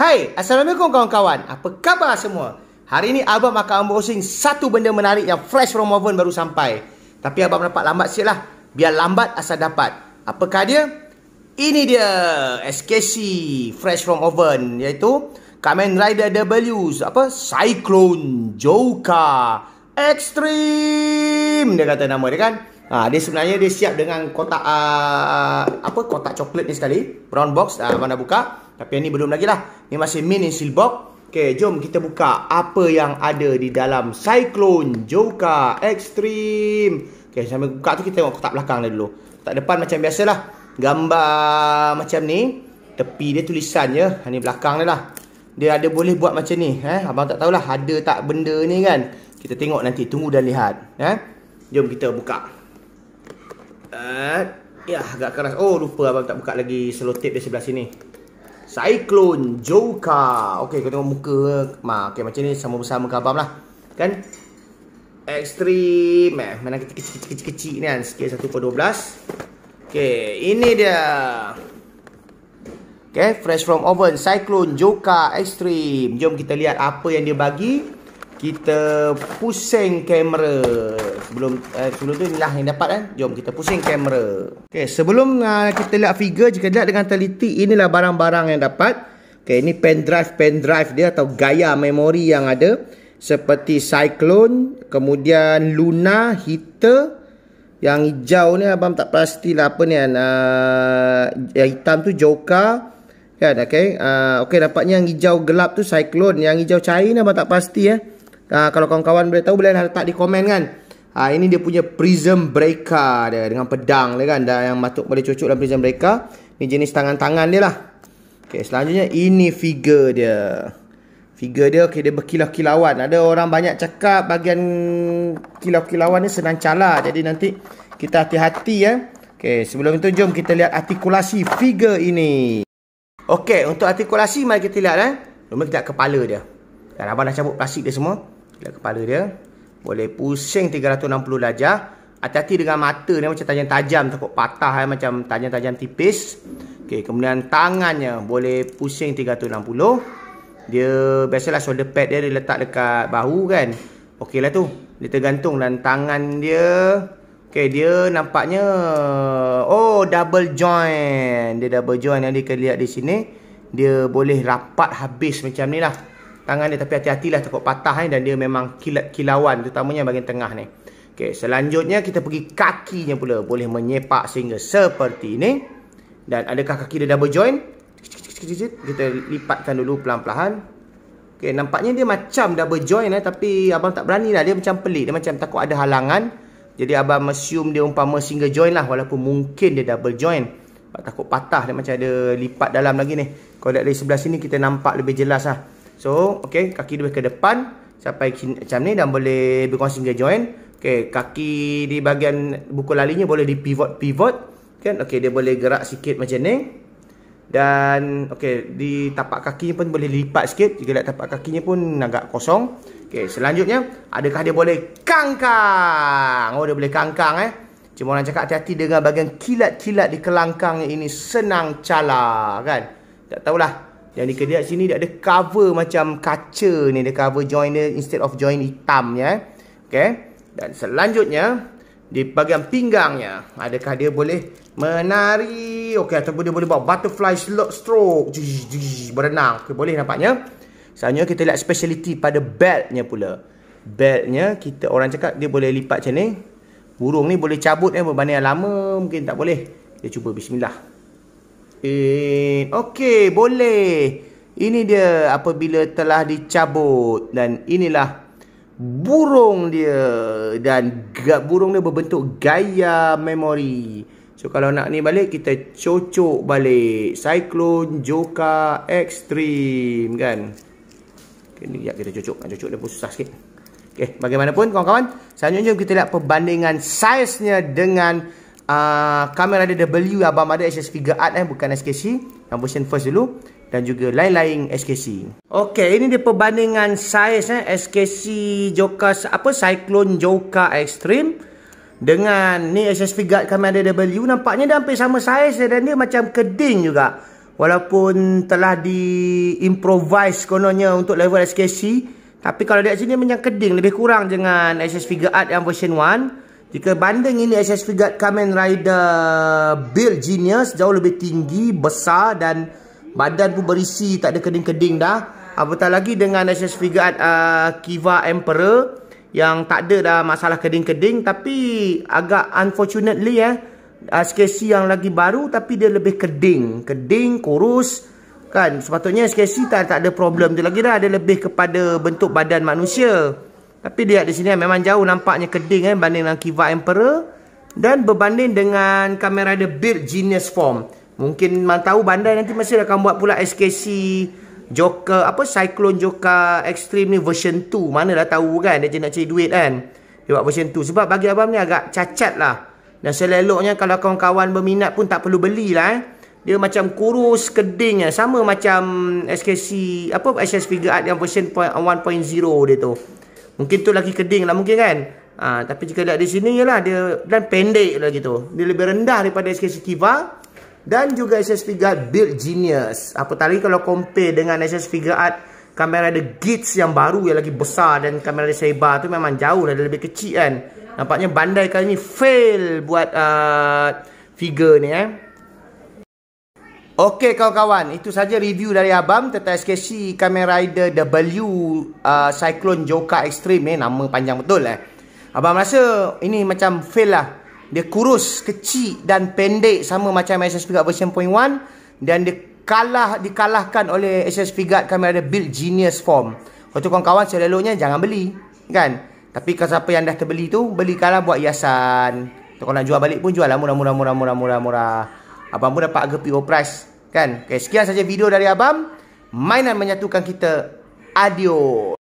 Hai, Assalamualaikum kawan-kawan. Apa khabar semua? Hari ini Abang akan unboxing satu benda menarik yang fresh from oven baru sampai. Tapi Abang dapat lambat sikit lah. Biar lambat asal dapat. Apakah dia? Ini dia. SKC Fresh from Oven. Iaitu Kamen Rider W. Apa? Cyclone Joker Extreme. Dia kata nama dia kan? Ha, dia sebenarnya dia siap dengan kotak uh, apa kotak coklat ni sekali. Brown box. Uh, abang dah buka. Tapi yang ni belum lagi lah. Ni masih mini in silbob. Okay, jom kita buka apa yang ada di dalam Cyclone Joka Extreme. Okay, sambil buka tu kita tengok kotak belakang dia dulu. Kotak depan macam biasalah. Gambar macam ni. Tepi dia tulisan je. Ini ha, belakang dia lah. Dia ada boleh buat macam ni. Eh? Abang tak tahulah ada tak benda ni kan. Kita tengok nanti. Tunggu dan lihat. Eh? Jom kita buka. Uh, ya, agak keras. Oh, lupa abang tak buka lagi selotip di sebelah sini. Cyclone Joka. Okey, kau tengok muka. Ma, okey macam ni sama besar ke abang lah. Kan? Extreme. Eh, mana kecil-kecil-kecil ni kan. Sikit 1 per 12. Okey, ini dia. Okey, fresh from oven. Cyclone Joka Extreme. Jom kita lihat apa yang dia bagi kita pusing kamera sebelum eh, sebelum tu inilah yang dapat kan jom kita pusing kamera okey sebelum uh, kita lihat figure jika lihat dengan teliti inilah barang-barang yang dapat okey ini pen drive pen drive dia atau gaya memori yang ada seperti cyclone kemudian luna heater yang hijau ni abang tak pastilah apa ni kan uh, yang hitam tu joker kan okey uh, okey dapatnya yang hijau gelap tu cyclone yang hijau cair ni abang tak pasti eh ya uh, kalau kawan-kawan boleh tahu boleh lah letak di komen kan. Ha, ini dia punya prism breaker dia dengan pedang dia kan dah yang masuk boleh cucuk dalam prism breaker. Ni jenis tangan-tangan dia lah. Okey, selanjutnya ini figure dia. Figure dia okey dia berkilau-kilauan. Ada orang banyak cakap bahagian kilau-kilauan ni senang calar. Jadi nanti kita hati-hati ya. Eh. Okey, sebelum itu jom kita lihat artikulasi figure ini. Okey, untuk artikulasi mari kita lihat eh. Lama kita lihat kepala dia. Dan abang dah cabut plastik dia semua. Bila kepala dia boleh pusing 360 darjah. Hati-hati dengan mata dia macam tajam-tajam takut patah eh. macam tajam-tajam tipis. okay kemudian tangannya boleh pusing 360. Dia biasalah shoulder pad dia dia letak dekat bahu kan. Okeylah tu. Dia tergantung dan tangan dia Okay, dia nampaknya Oh, double joint Dia double joint yang dia lihat di sini Dia boleh rapat habis macam ni lah tangan dia tapi hati-hatilah takut patah ni eh, dan dia memang kilat kilauan. terutamanya bahagian tengah ni. Okey, selanjutnya kita pergi kakinya pula. Boleh menyepak sehingga seperti ini. Dan adakah kaki dia double joint. Kita lipatkan dulu pelan-pelan. Okey, nampaknya dia macam double joint eh tapi abang tak berani lah dia macam pelik, dia macam takut ada halangan. Jadi abang assume dia umpama single join lah walaupun mungkin dia double joint Tak takut patah dia macam ada lipat dalam lagi ni. Kalau dari sebelah sini kita nampak lebih jelas lah. So, okay, kaki lebih ke depan sampai macam ni dan boleh berkongsi single joint. Okay, kaki di bahagian buku lalinya boleh dipivot-pivot. Kan? Okay, dia boleh gerak sikit macam ni. Dan, okay, di tapak kakinya pun boleh lipat sikit. Jika lihat tapak kakinya pun agak kosong. Okay, selanjutnya, adakah dia boleh kangkang? Oh, dia boleh kangkang eh. Cuma orang cakap hati-hati dengan bahagian kilat-kilat di kelangkang ini senang cala, kan? Tak tahulah. Yang di kedai sini dia ada cover macam kaca ni. Dia cover join dia instead of join hitam ya. Okay. Dan selanjutnya. Di bahagian pinggangnya. Adakah dia boleh menari. Okay. Ataupun dia boleh buat butterfly stroke. Berenang. Okay. Boleh nampaknya. Selanjutnya kita lihat speciality pada beltnya pula. Beltnya kita orang cakap dia boleh lipat macam ni. Burung ni boleh cabut eh. Berbanding yang lama mungkin tak boleh. Kita cuba. Bismillah. In. Eh, okey, boleh. Ini dia apabila telah dicabut dan inilah burung dia dan burung dia berbentuk gaya memori. So kalau nak ni balik kita cocok balik Cyclone Joka Extreme kan. Okay, ni ya kita cocok, cocok dia pun susah sikit. Okey, bagaimanapun kawan-kawan, saya selanjutnya kita lihat perbandingan saiznya dengan Ah, kamera dia W Abang ada SS Figure Art eh Bukan SKC Yang version first dulu Dan juga lain-lain SKC Okay ini dia perbandingan saiz eh SKC Joka Apa Cyclone Joka Extreme Dengan ni SS Figure Art kamera dia W Nampaknya dia hampir sama saiz eh, Dan dia macam keding juga Walaupun telah di improvise kononnya untuk level SKC Tapi kalau dia sini macam keding Lebih kurang dengan SS Figure Art yang version 1 jika banding ini SSV Guard Kamen Rider Build Genius Jauh lebih tinggi Besar Dan Badan pun berisi Tak ada keding-keding dah Apatah lagi dengan SSV Guard uh, Kiva Emperor Yang tak ada dah masalah keding-keding Tapi Agak unfortunately eh uh, SKC yang lagi baru Tapi dia lebih keding Keding Kurus Kan Sepatutnya SKC tak, tak ada problem dia lagi dah Dia lebih kepada Bentuk badan manusia tapi lihat di sini memang jauh nampaknya keding eh, Banding dengan Kiva Emperor Dan berbanding dengan kamera Rider Build Genius Form Mungkin mal tahu Bandai nanti masih akan buat pula SKC Joker apa Cyclone Joker Extreme ni version 2 Mana dah tahu kan dia nak cari duit kan Dia buat version 2 Sebab bagi abang ni agak cacat lah Dan seleloknya kalau kawan-kawan berminat pun tak perlu belilah eh dia macam kurus kedingnya eh. sama macam SKC apa SS figure art yang version 1.0 dia tu. Mungkin tu lagi keding lah mungkin kan ha, Tapi jika lihat di sini je lah Dan pendek lah gitu, Dia lebih rendah daripada SKC Kiva Dan juga SS Figure Build Genius Apa tadi kalau compare dengan SS Figure Kamera The gates yang baru Yang lagi besar dan kamera The Seiba tu Memang jauh lah, dia lebih kecil kan Nampaknya Bandai kali ni fail buat uh, Figure ni eh Okey kawan-kawan, itu saja review dari Abam tentang SKC Kamen Rider W uh, Cyclone Joker Extreme ni eh. nama panjang betul eh. Abam rasa ini macam fail lah. Dia kurus, kecil dan pendek sama macam SS Figat version 0.1 dan dia kalah dikalahkan oleh SS Figat Kamen Rider Build Genius Form. Kau tu kawan-kawan seleloknya jangan beli, kan? Tapi kalau siapa yang dah terbeli tu, belikanlah buat hiasan. Kalau nak jual balik pun jual lah murah-murah murah-murah murah-murah. Abang pun dapat harga PO price kan? Okay, sekian saja video dari Abang. Mainan menyatukan kita. Adios.